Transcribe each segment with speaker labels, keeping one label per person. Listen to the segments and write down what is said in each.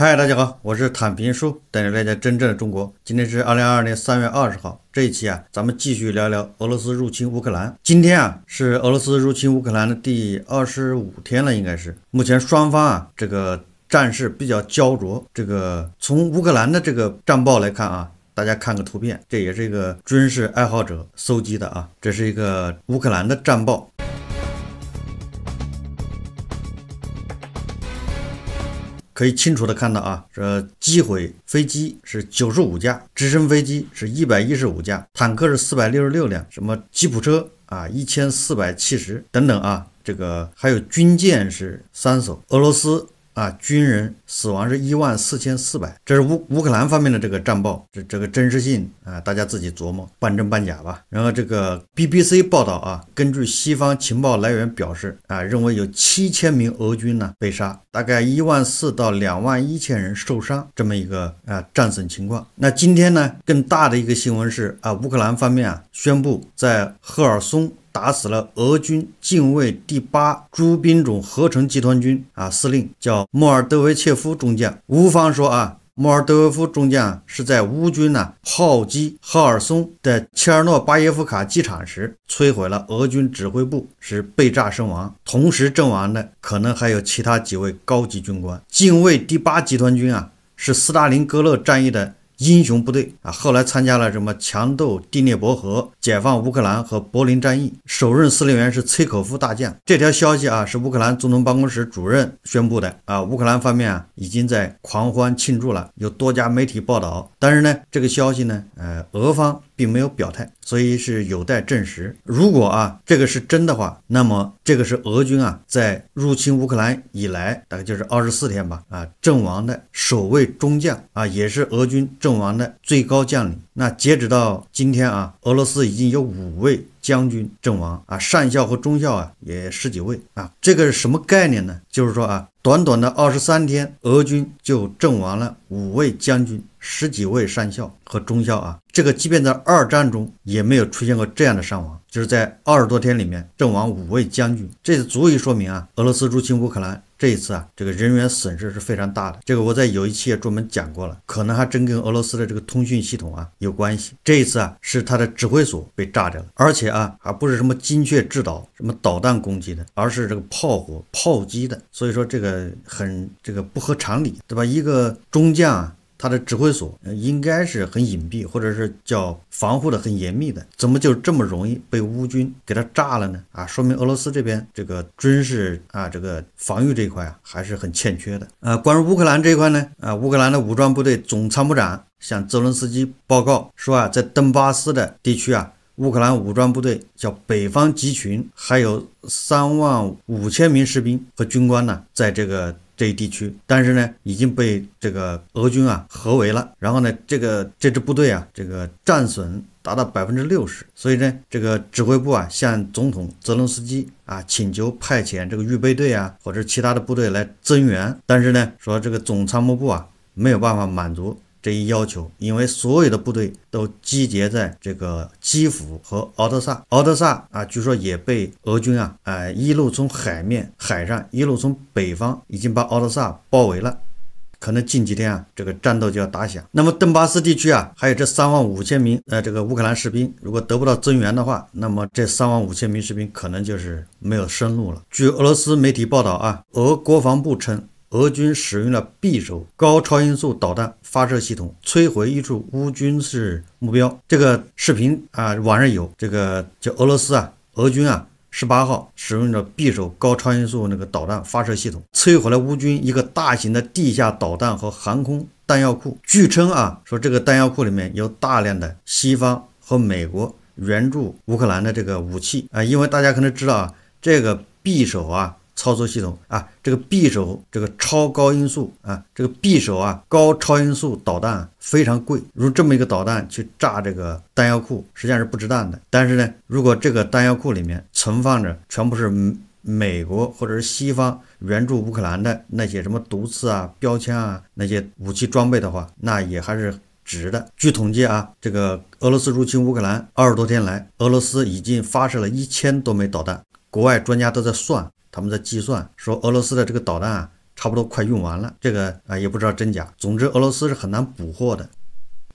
Speaker 1: 嗨，大家好，我是坦平叔，带你了解真正的中国。今天是二零二二年三月二十号，这一期啊，咱们继续聊聊俄罗斯入侵乌克兰。今天啊，是俄罗斯入侵乌克兰的第二十五天了，应该是目前双方啊，这个战事比较焦灼。这个从乌克兰的这个战报来看啊，大家看个图片，这也是一个军事爱好者搜集的啊，这是一个乌克兰的战报。可以清楚的看到啊，这击毁飞机是九十五架，直升飞机是一百一十五架，坦克是四百六十六辆，什么吉普车啊，一千四百七十等等啊，这个还有军舰是三艘，俄罗斯。啊，军人死亡是一万四千四百，这是乌乌克兰方面的这个战报，这这个真实性啊，大家自己琢磨，半真半假吧。然后这个 BBC 报道啊，根据西方情报来源表示啊，认为有七千名俄军呢被杀，大概一万四到两万一千人受伤，这么一个啊战损情况。那今天呢，更大的一个新闻是啊，乌克兰方面啊宣布在赫尔松。打死了俄军近卫第八诸兵种合成集团军啊，司令叫莫尔德维切夫中将。乌方说啊，莫尔德维夫中将是在乌军呢炮击哈尔松的切尔诺巴耶夫卡机场时，摧毁了俄军指挥部，是被炸身亡。同时阵亡的可能还有其他几位高级军官。近卫第八集团军啊，是斯大林格勒战役的。英雄部队啊，后来参加了什么强斗第聂伯河、解放乌克兰和柏林战役。首任司令员是崔可夫大将。这条消息啊，是乌克兰总统办公室主任宣布的啊。乌克兰方面啊，已经在狂欢庆祝了，有多家媒体报道。但是呢，这个消息呢，呃，俄方。并没有表态，所以是有待证实。如果啊这个是真的话，那么这个是俄军啊在入侵乌克兰以来，大概就是二十四天吧啊阵亡的首位中将啊，也是俄军阵亡的最高将领。那截止到今天啊，俄罗斯已经有五位将军阵亡啊，上校和中校啊也十几位啊。这个是什么概念呢？就是说啊，短短的二十三天，俄军就阵亡了五位将军、十几位上校和中校啊。这个即便在二战中也没有出现过这样的伤亡，就是在二十多天里面阵亡五位将军，这足以说明啊，俄罗斯入侵乌克兰这一次啊，这个人员损失是非常大的。这个我在有一期也专门讲过了，可能还真跟俄罗斯的这个通讯系统啊有关系。这一次啊，是他的指挥所被炸掉了，而且啊，还不是什么精确制导什么导弹攻击的，而是这个炮火炮击的，所以说这个很这个不合常理，对吧？一个中将。啊。他的指挥所应该是很隐蔽，或者是叫防护的很严密的，怎么就这么容易被乌军给它炸了呢？啊，说明俄罗斯这边这个军事啊，这个防御这一块啊还是很欠缺的。啊，关于乌克兰这一块呢，啊，乌克兰的武装部队总参谋长向泽伦斯基报告说啊，在顿巴斯的地区啊，乌克兰武装部队叫北方集群，还有三万五千名士兵和军官呢，在这个。这一地区，但是呢已经被这个俄军啊合围了，然后呢这个这支部队啊这个战损达到百分之六十，所以呢这个指挥部啊向总统泽伦斯基啊请求派遣这个预备队啊或者其他的部队来增援，但是呢说这个总参谋部啊没有办法满足。这一要求，因为所有的部队都集结在这个基辅和敖德萨。敖德萨啊，据说也被俄军啊，哎，一路从海面、海上，一路从北方，已经把敖德萨包围了。可能近几天啊，这个战斗就要打响。那么，邓巴斯地区啊，还有这三万五千名呃，这个乌克兰士兵，如果得不到增援的话，那么这三万五千名士兵可能就是没有生路了。据俄罗斯媒体报道啊，俄国防部称。俄军使用了匕首高超音速导弹发射系统，摧毁一处乌军事目标。这个视频啊，网上有。这个叫俄罗斯啊，俄军啊，十八号使用着匕首高超音速那个导弹发射系统，摧毁了乌军一个大型的地下导弹和航空弹药库。据称啊，说这个弹药库里面有大量的西方和美国援助乌克兰的这个武器啊，因为大家可能知道啊，这个匕首啊。操作系统啊，这个匕首，这个超高音速啊，这个匕首啊，高超音速导弹非常贵。用这么一个导弹去炸这个弹药库，实际上是不值当的。但是呢，如果这个弹药库里面存放着全部是美国或者是西方援助乌克兰的那些什么毒刺啊、标枪啊那些武器装备的话，那也还是值的。据统计啊，这个俄罗斯入侵乌克兰二十多天来，俄罗斯已经发射了一千多枚导弹。国外专家都在算。他们在计算说俄罗斯的这个导弹啊，差不多快用完了，这个啊也不知道真假。总之俄罗斯是很难补货的，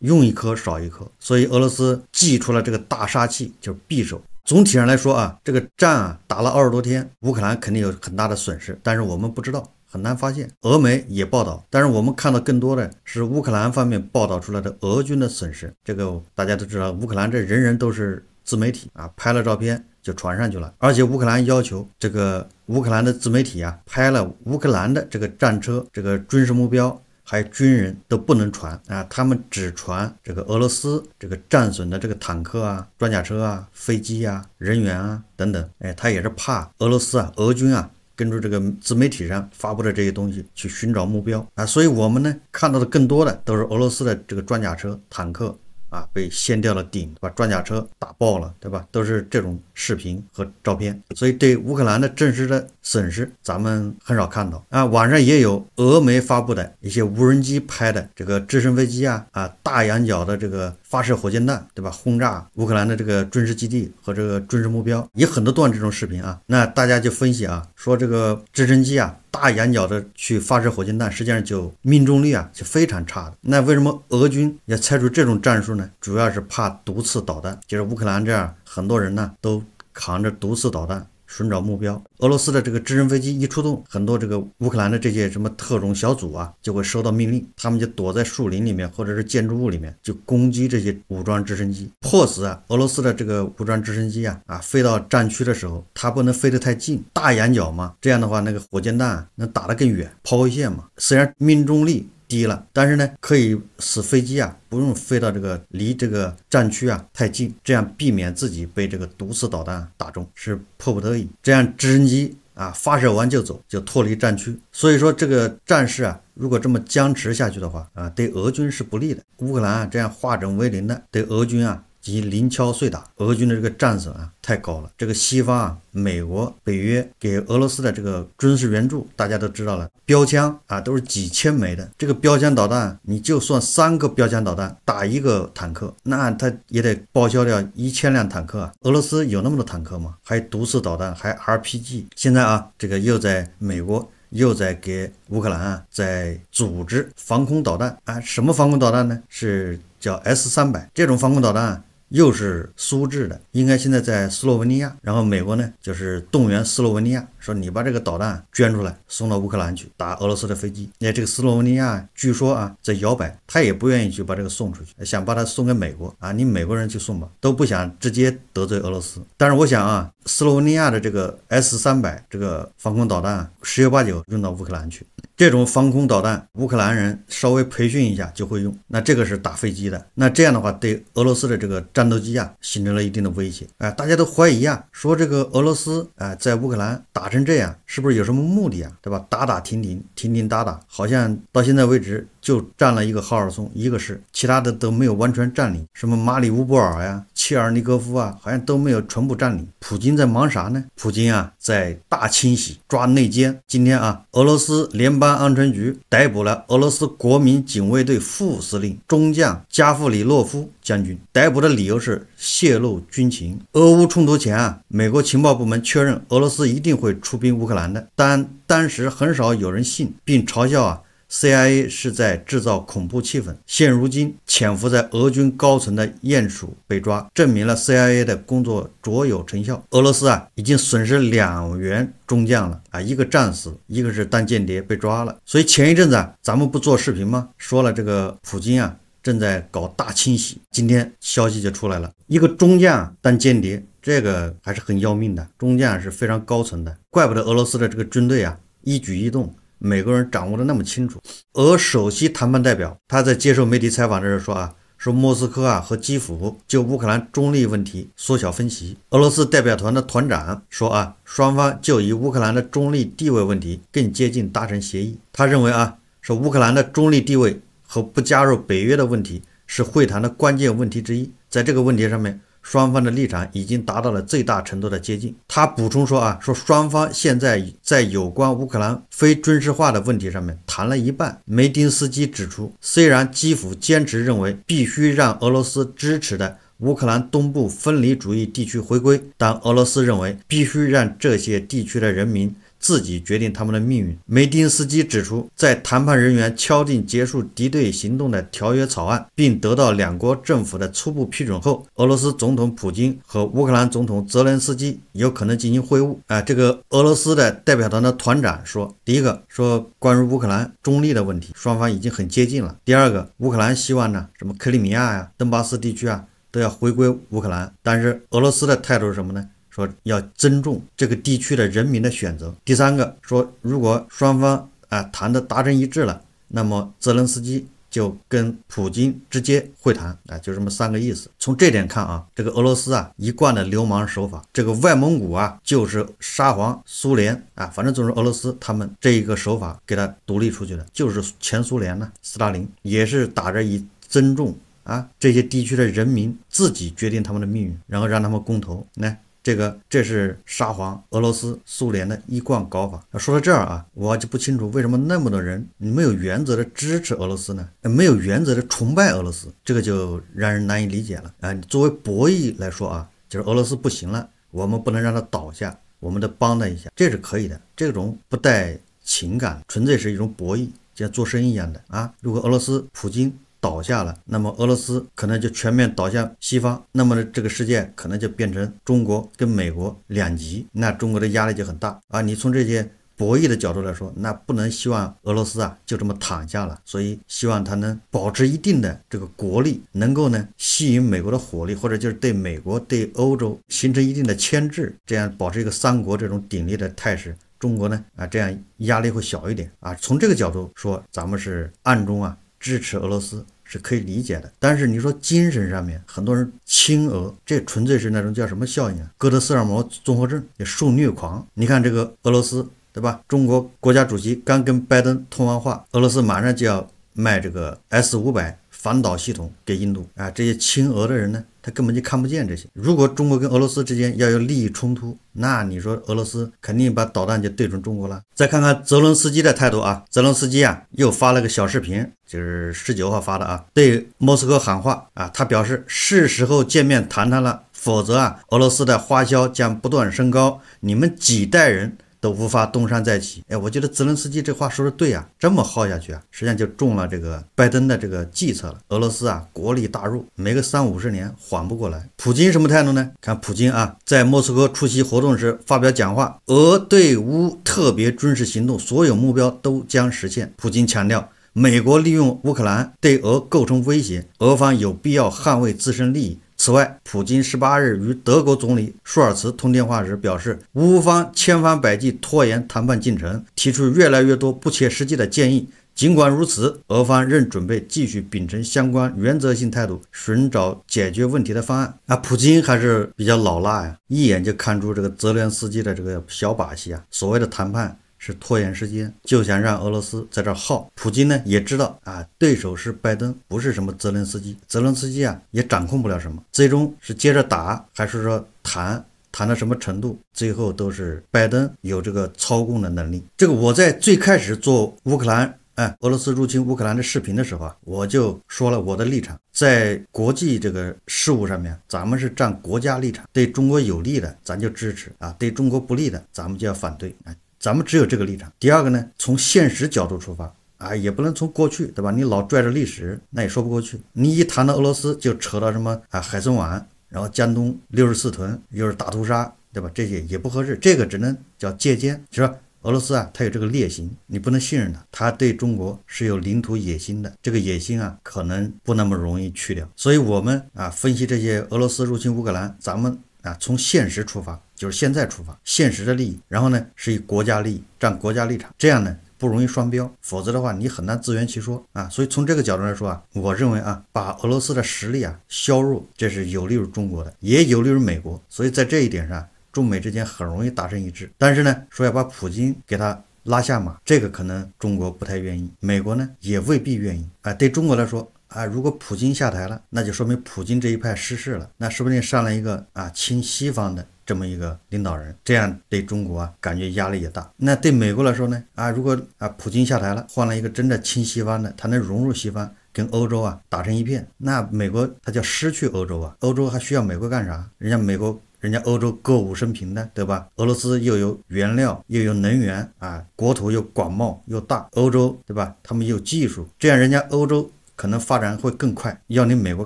Speaker 1: 用一颗少一颗，所以俄罗斯祭出了这个大杀器，就是匕首。总体上来说啊，这个战啊打了二十多天，乌克兰肯定有很大的损失，但是我们不知道，很难发现。俄媒也报道，但是我们看到更多的是乌克兰方面报道出来的俄军的损失。这个大家都知道，乌克兰这人人都是自媒体啊，拍了照片就传上去了，而且乌克兰要求这个。乌克兰的自媒体啊，拍了乌克兰的这个战车、这个军事目标，还有军人，都不能传啊。他们只传这个俄罗斯这个战损的这个坦克啊、装甲车啊、飞机啊、人员啊等等。哎，他也是怕俄罗斯啊、俄军啊，根据这个自媒体上发布的这些东西去寻找目标啊。所以，我们呢看到的更多的都是俄罗斯的这个装甲车、坦克。啊，被掀掉了顶，把装甲车打爆了，对吧？都是这种视频和照片，所以对乌克兰的真实的损失，咱们很少看到啊。网上也有俄媒发布的一些无人机拍的这个直升飞机啊啊，大仰角的这个。发射火箭弹，对吧？轰炸乌克兰的这个军事基地和这个军事目标，有很多段这种视频啊，那大家就分析啊，说这个直升机啊，大仰角的去发射火箭弹，实际上就命中率啊就非常差的。那为什么俄军要采取这种战术呢？主要是怕毒刺导弹，就是乌克兰这样很多人呢都扛着毒刺导弹。寻找目标，俄罗斯的这个直升飞机一出动，很多这个乌克兰的这些什么特种小组啊，就会收到命令，他们就躲在树林里面或者是建筑物里面，就攻击这些武装直升机。迫使啊，俄罗斯的这个武装直升机啊啊飞到战区的时候，它不能飞得太近，大仰角嘛，这样的话那个火箭弹能打得更远，抛物线嘛，虽然命中率。低了，但是呢，可以使飞机啊不用飞到这个离这个战区啊太近，这样避免自己被这个毒刺导弹打中，是迫不得已。这样直升机啊发射完就走，就脱离战区。所以说这个战事啊，如果这么僵持下去的话啊，对俄军是不利的。乌克兰啊这样化整为零的，对俄军啊。及零敲碎打，俄军的这个战损啊太高了。这个西方啊，美国、北约给俄罗斯的这个军事援助，大家都知道了，标枪啊都是几千枚的。这个标枪导弹，你就算三个标枪导弹打一个坦克，那它也得报销掉一千辆坦克。啊。俄罗斯有那么多坦克吗？还毒刺导弹，还 RPG。现在啊，这个又在美国，又在给乌克兰啊，在组织防空导弹啊？什么防空导弹呢？是叫 S 三百这种防空导弹。又是苏制的，应该现在在斯洛文尼亚，然后美国呢就是动员斯洛文尼亚。说你把这个导弹捐出来送到乌克兰去打俄罗斯的飞机，你看这个斯洛文尼亚据说啊在摇摆，他也不愿意去把这个送出去，想把它送给美国啊，你美国人去送吧，都不想直接得罪俄罗斯。但是我想啊，斯洛文尼亚的这个 S 三百这个防空导弹啊，十有八九用到乌克兰去。这种防空导弹，乌克兰人稍微培训一下就会用。那这个是打飞机的，那这样的话对俄罗斯的这个战斗机啊形成了一定的威胁。哎，大家都怀疑啊，说这个俄罗斯啊在乌克兰打。成这样是不是有什么目的啊？对吧？打打停停，停停打打，好像到现在为止就占了一个哈尔松，一个是其他的都没有完全占领，什么马里乌波尔呀？切尔尼戈夫啊，好像都没有全部占领。普京在忙啥呢？普京啊，在大清洗抓内奸。今天啊，俄罗斯联邦安全局逮捕了俄罗斯国民警卫队副司令中将加夫里洛夫将军。逮捕的理由是泄露军情。俄乌冲突前啊，美国情报部门确认俄罗斯一定会出兵乌克兰的，但当时很少有人信，并嘲笑啊。CIA 是在制造恐怖气氛。现如今，潜伏在俄军高层的鼹鼠被抓，证明了 CIA 的工作卓有成效。俄罗斯啊，已经损失两员中将了啊，一个战死，一个是当间谍被抓了。所以前一阵子啊，咱们不做视频吗？说了这个普京啊，正在搞大清洗。今天消息就出来了，一个中将当间谍，这个还是很要命的。中将是非常高层的，怪不得俄罗斯的这个军队啊，一举一动。美国人掌握的那么清楚，俄首席谈判代表他在接受媒体采访的时候说啊，说莫斯科啊和基辅就乌克兰中立问题缩小分歧。俄罗斯代表团的团长说啊，双方就以乌克兰的中立地位问题更接近达成协议。他认为啊，说乌克兰的中立地位和不加入北约的问题是会谈的关键问题之一，在这个问题上面。双方的立场已经达到了最大程度的接近。他补充说：“啊，说双方现在在有关乌克兰非军事化的问题上面谈了一半。”梅丁斯基指出，虽然基辅坚持认为必须让俄罗斯支持的乌克兰东部分离主义地区回归，但俄罗斯认为必须让这些地区的人民。自己决定他们的命运。梅丁斯基指出，在谈判人员敲定结束敌对行动的条约草案，并得到两国政府的初步批准后，俄罗斯总统普京和乌克兰总统泽连斯基有可能进行会晤。哎，这个俄罗斯的代表团的团长说，第一个说关于乌克兰中立的问题，双方已经很接近了。第二个，乌克兰希望呢，什么克里米亚呀、顿巴斯地区啊，都要回归乌克兰，但是俄罗斯的态度是什么呢？说要尊重这个地区的人民的选择。第三个说，如果双方啊谈的达成一致了，那么泽连斯基就跟普京直接会谈啊，就这么三个意思。从这点看啊，这个俄罗斯啊一贯的流氓手法，这个外蒙古啊就是沙皇苏联啊，反正总是俄罗斯他们这一个手法给他独立出去了，就是前苏联呢，斯大林也是打着以尊重啊这些地区的人民自己决定他们的命运，然后让他们公投来。这个这是沙皇俄罗斯苏联的一贯搞法。那说到这儿啊，我就不清楚为什么那么多人没有原则的支持俄罗斯呢？没有原则的崇拜俄罗斯，这个就让人难以理解了啊。作为博弈来说啊，就是俄罗斯不行了，我们不能让他倒下，我们得帮他一下，这是可以的。这种不带情感，纯粹是一种博弈，就像做生意一样的啊。如果俄罗斯普京。倒下了，那么俄罗斯可能就全面倒向西方，那么呢，这个世界可能就变成中国跟美国两极，那中国的压力就很大啊。你从这些博弈的角度来说，那不能希望俄罗斯啊就这么躺下了，所以希望他能保持一定的这个国力，能够呢吸引美国的火力，或者就是对美国对欧洲形成一定的牵制，这样保持一个三国这种鼎立的态势，中国呢啊这样压力会小一点啊。从这个角度说，咱们是暗中啊支持俄罗斯。是可以理解的，但是你说精神上面很多人轻俄，这纯粹是那种叫什么效应啊？德斯尔摩综合症也受虐狂。你看这个俄罗斯对吧？中国国家主席刚跟拜登通完话，俄罗斯马上就要卖这个 S 五百。反导系统给印度啊，这些亲俄的人呢，他根本就看不见这些。如果中国跟俄罗斯之间要有利益冲突，那你说俄罗斯肯定把导弹就对准中国了。再看看泽伦斯基的态度啊，泽伦斯基啊又发了个小视频，就是十九号发的啊，对莫斯科喊话啊，他表示是时候见面谈谈了，否则啊，俄罗斯的花销将不断升高，你们几代人。都无法东山再起。哎，我觉得泽连斯基这话说的对啊，这么耗下去啊，实际上就中了这个拜登的这个计策了。俄罗斯啊，国力大弱，没个三五十年缓不过来。普京什么态度呢？看普京啊，在莫斯科出席活动时发表讲话，俄对乌特别军事行动所有目标都将实现。普京强调，美国利用乌克兰对俄构成威胁，俄方有必要捍卫自身利益。此外，普京十八日与德国总理舒尔茨通电话时表示，乌方千方百计拖延谈判进程，提出越来越多不切实际的建议。尽管如此，俄方仍准备继续秉承相关原则性态度，寻找解决问题的方案。啊，普京还是比较老辣呀，一眼就看出这个泽连斯基的这个小把戏啊，所谓的谈判。是拖延时间，就想让俄罗斯在这耗。普京呢也知道啊，对手是拜登，不是什么泽连斯基。泽连斯基啊也掌控不了什么。最终是接着打，还是说谈谈到什么程度？最后都是拜登有这个操控的能力。这个我在最开始做乌克兰，哎，俄罗斯入侵乌克兰的视频的时候啊，我就说了我的立场。在国际这个事务上面，咱们是占国家立场，对中国有利的咱就支持啊，对中国不利的咱们就要反对啊。咱们只有这个立场。第二个呢，从现实角度出发啊，也不能从过去，对吧？你老拽着历史，那也说不过去。你一谈到俄罗斯就扯到什么啊，海参崴，然后江东六十四屯，又是大屠杀，对吧？这些也不合适，这个只能叫借鉴。是吧？俄罗斯啊，它有这个劣行，你不能信任它，它对中国是有领土野心的，这个野心啊，可能不那么容易去掉。所以，我们啊，分析这些俄罗斯入侵乌克兰，咱们啊，从现实出发。就是现在出发，现实的利益，然后呢是以国家利益占国家立场，这样呢不容易双标，否则的话你很难自圆其说啊。所以从这个角度来说啊，我认为啊，把俄罗斯的实力啊削弱，这是有利于中国的，也有利于美国。所以在这一点上，中美之间很容易达成一致。但是呢，说要把普京给他拉下马，这个可能中国不太愿意，美国呢也未必愿意啊。对中国来说啊，如果普京下台了，那就说明普京这一派失势了，那说不定上了一个啊亲西方的。这么一个领导人，这样对中国啊感觉压力也大。那对美国来说呢？啊，如果啊，普京下台了，换了一个真的亲西方的，他能融入西方，跟欧洲啊打成一片，那美国他就失去欧洲啊。欧洲还需要美国干啥？人家美国，人家欧洲歌舞升平的，对吧？俄罗斯又有原料，又有能源啊，国土又广袤又大，欧洲对吧？他们有技术，这样人家欧洲。可能发展会更快，要你美国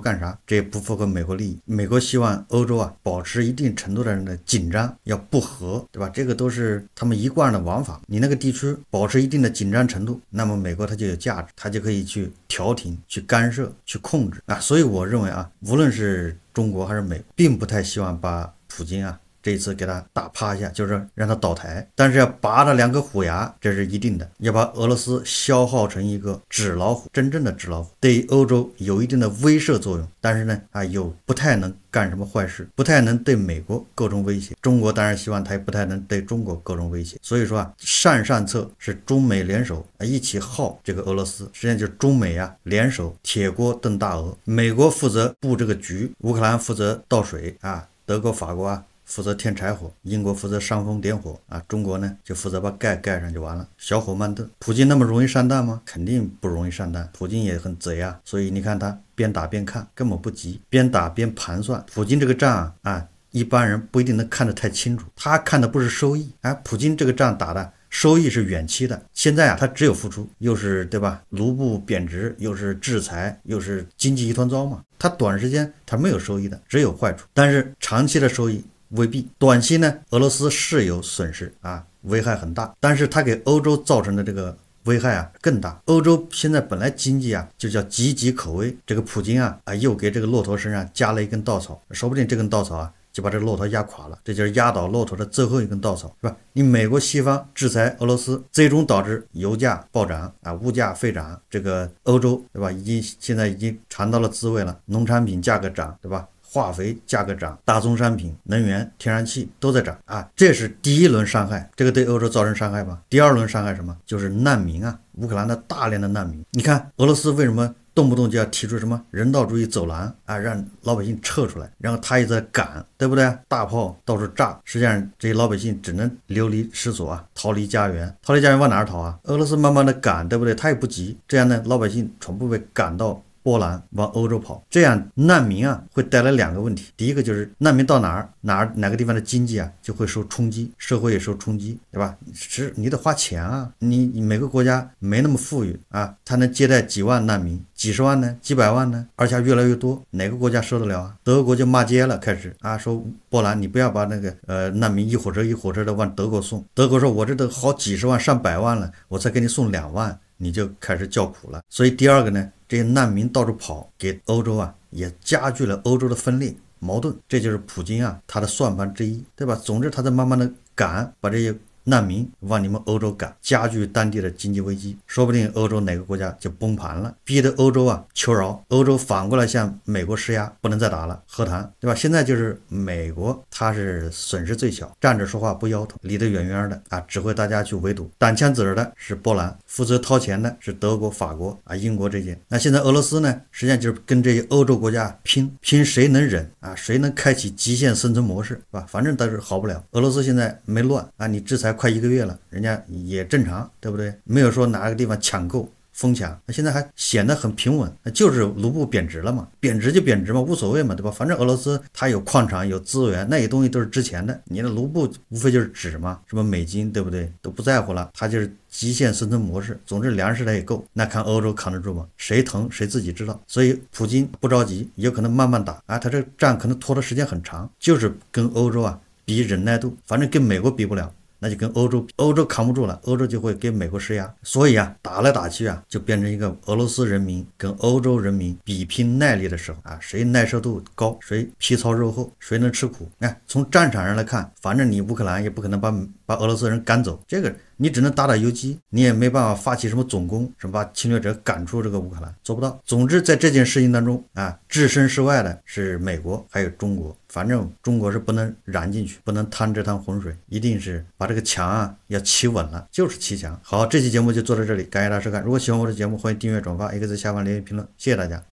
Speaker 1: 干啥？这也不符合美国利益。美国希望欧洲啊保持一定程度人的紧张，要不和，对吧？这个都是他们一贯的玩法。你那个地区保持一定的紧张程度，那么美国它就有价值，它就可以去调停、去干涉、去控制啊。所以我认为啊，无论是中国还是美，并不太希望把普京啊。这一次给他打趴下，就是让他倒台，但是要拔他两个虎牙，这是一定的。要把俄罗斯消耗成一个纸老虎，真正的纸老虎，对欧洲有一定的威慑作用。但是呢，啊，又不太能干什么坏事，不太能对美国构成威胁。中国当然希望他不太能对中国构成威胁。所以说啊，善善策是中美联手啊，一起耗这个俄罗斯，实际上就是中美啊联手铁锅炖大鹅。美国负责布这个局，乌克兰负责倒水啊，德国、法国啊。负责添柴火，英国负责煽风点火啊，中国呢就负责把盖盖上就完了，小火慢炖。普京那么容易上当吗？肯定不容易上当。普京也很贼啊，所以你看他边打边看，根本不急，边打边盘算。普京这个仗啊，啊一般人不一定能看得太清楚。他看的不是收益，哎，普京这个仗打的收益是远期的。现在啊，他只有付出，又是对吧？卢布贬值，又是制裁，又是经济一团糟嘛。他短时间他没有收益的，只有坏处。但是长期的收益。未必短期呢，俄罗斯是有损失啊，危害很大，但是它给欧洲造成的这个危害啊更大。欧洲现在本来经济啊就叫岌岌可危，这个普京啊啊又给这个骆驼身上加了一根稻草，说不定这根稻草啊就把这骆驼压垮了，这就是压倒骆驼的最后一根稻草，是吧？你美国西方制裁俄罗斯，最终导致油价暴涨啊，物价飞涨，这个欧洲对吧，已经现在已经尝到了滋味了，农产品价格涨，对吧？化肥价格涨，大宗商品、能源、天然气都在涨啊！这是第一轮伤害，这个对欧洲造成伤害吧？第二轮伤害什么？就是难民啊！乌克兰的大量的难民，你看俄罗斯为什么动不动就要提出什么人道主义走廊啊，让老百姓撤出来，然后他也在赶，对不对？大炮到处炸，实际上这些老百姓只能流离失所啊，逃离家园，逃离家园往哪儿逃啊？俄罗斯慢慢的赶，对不对？他也不急，这样呢，老百姓全部被赶到。波兰往欧洲跑，这样难民啊会带来两个问题。第一个就是难民到哪儿，哪儿哪个地方的经济啊就会受冲击，社会也受冲击，对吧？是，你得花钱啊，你每个国家没那么富裕啊，他能接待几万难民、几十万呢、几百万呢，而且越来越多，哪个国家受得了啊？德国就骂街了，开始啊说波兰，你不要把那个呃难民一火车一火车的往德国送，德国说我这都好几十万、上百万了，我才给你送两万，你就开始叫苦了。所以第二个呢？这些难民到处跑，给欧洲啊也加剧了欧洲的分裂矛盾，这就是普京啊他的算盘之一，对吧？总之他在慢慢的赶把这些。难民往你们欧洲赶，加剧当地的经济危机，说不定欧洲哪个国家就崩盘了，逼得欧洲啊求饶。欧洲反过来向美国施压，不能再打了，和谈，对吧？现在就是美国，他是损失最小，站着说话不腰疼，离得远远的啊，指挥大家去围堵。挡枪子儿的是波兰，负责掏钱的是德国、法国啊、英国这些。那现在俄罗斯呢，实际上就是跟这些欧洲国家拼，拼谁能忍啊，谁能开启极限生存模式，是吧？反正都是好不了。俄罗斯现在没乱啊，你制裁。快一个月了，人家也正常，对不对？没有说哪个地方抢购疯抢，那现在还显得很平稳。那就是卢布贬值了嘛，贬值就贬值嘛，无所谓嘛，对吧？反正俄罗斯它有矿场，有资源，那些东西都是值钱的。你的卢布无非就是纸嘛，什么美金，对不对？都不在乎了，它就是极限生存模式。总之，粮食它也够，那看欧洲扛得住吗？谁疼谁自己知道。所以普京不着急，有可能慢慢打啊。他这仗可能拖的时间很长，就是跟欧洲啊比忍耐度，反正跟美国比不了。那就跟欧洲欧洲扛不住了，欧洲就会给美国施压，所以啊，打来打去啊，就变成一个俄罗斯人民跟欧洲人民比拼耐力的时候啊，谁耐受度高，谁皮糙肉厚，谁能吃苦？看从战场上来看，反正你乌克兰也不可能把。把俄罗斯人赶走，这个你只能打打游击，你也没办法发起什么总攻，什么把侵略者赶出这个乌克兰，做不到。总之，在这件事情当中啊，置身事外的是美国还有中国，反正中国是不能燃进去，不能贪这趟浑水，一定是把这个墙啊要起稳了，就是砌墙。好，这期节目就做到这里，感谢大家收看。如果喜欢我的节目，欢迎订阅、转发在下方留言评论，谢谢大家。